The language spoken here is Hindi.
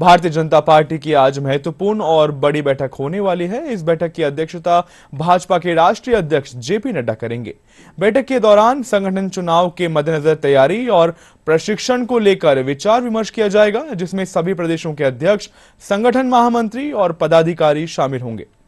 भारतीय जनता पार्टी की आज महत्वपूर्ण और बड़ी बैठक होने वाली है इस बैठक की अध्यक्षता भाजपा के राष्ट्रीय अध्यक्ष जेपी नड्डा करेंगे बैठक के दौरान संगठन चुनाव के मद्देनजर तैयारी और प्रशिक्षण को लेकर विचार विमर्श किया जाएगा जिसमें सभी प्रदेशों के अध्यक्ष संगठन महामंत्री और पदाधिकारी शामिल होंगे